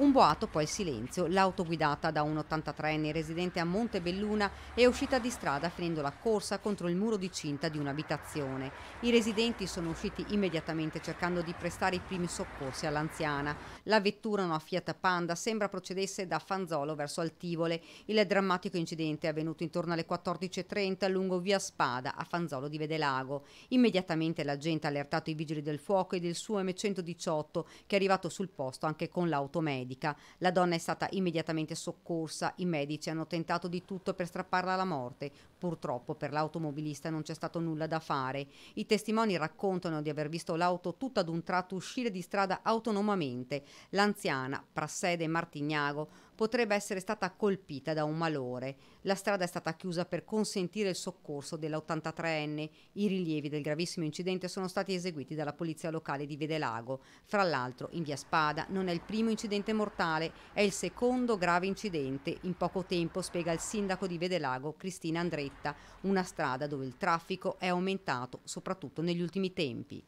Un boato poi il silenzio, l'auto guidata da un 83enne residente a Montebelluna è uscita di strada finendo la corsa contro il muro di cinta di un'abitazione. I residenti sono usciti immediatamente cercando di prestare i primi soccorsi all'anziana. La vettura, una Fiat Panda, sembra procedesse da Fanzolo verso Altivole. Il drammatico incidente è avvenuto intorno alle 14.30 lungo via Spada a Fanzolo di Vedelago. Immediatamente la gente ha allertato i vigili del fuoco e del suo M118 che è arrivato sul posto anche con l'automedica medica. La donna è stata immediatamente soccorsa, i medici hanno tentato di tutto per strapparla alla morte. Purtroppo per l'automobilista non c'è stato nulla da fare. I testimoni raccontano di aver visto l'auto tutta ad un tratto uscire di strada autonomamente. L'anziana, Prassede Martignago, potrebbe essere stata colpita da un malore. La strada è stata chiusa per consentire il soccorso dell'83enne. I rilievi del gravissimo incidente sono stati eseguiti dalla polizia locale di Vedelago. Fra l'altro, in via Spada non è il primo incidente mortale, è il secondo grave incidente in poco tempo, spiega il sindaco di Vedelago Cristina Andretta, una strada dove il traffico è aumentato soprattutto negli ultimi tempi.